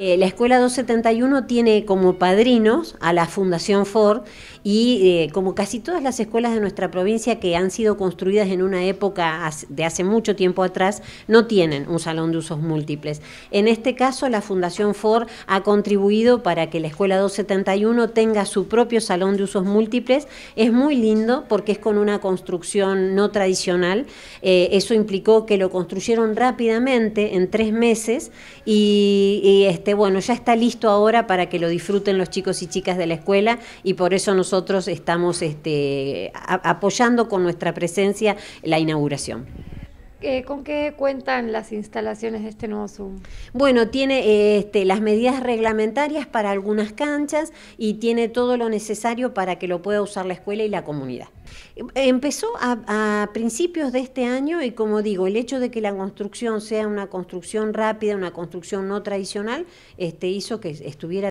Eh, la Escuela 271 tiene como padrinos a la Fundación Ford y eh, como casi todas las escuelas de nuestra provincia que han sido construidas en una época de hace mucho tiempo atrás, no tienen un salón de usos múltiples. En este caso, la Fundación Ford ha contribuido para que la Escuela 271 tenga su propio salón de usos múltiples. Es muy lindo porque es con una construcción no tradicional. Eh, eso implicó que lo construyeron rápidamente, en tres meses, y, y este, bueno, ya está listo ahora para que lo disfruten los chicos y chicas de la escuela y por eso nosotros estamos este, apoyando con nuestra presencia la inauguración. Eh, ¿Con qué cuentan las instalaciones de este nuevo Zoom? Bueno, tiene este, las medidas reglamentarias para algunas canchas y tiene todo lo necesario para que lo pueda usar la escuela y la comunidad. Empezó a, principios de este año y como digo, el hecho de que la construcción sea una construcción rápida, una construcción no tradicional, este, hizo que estuviera...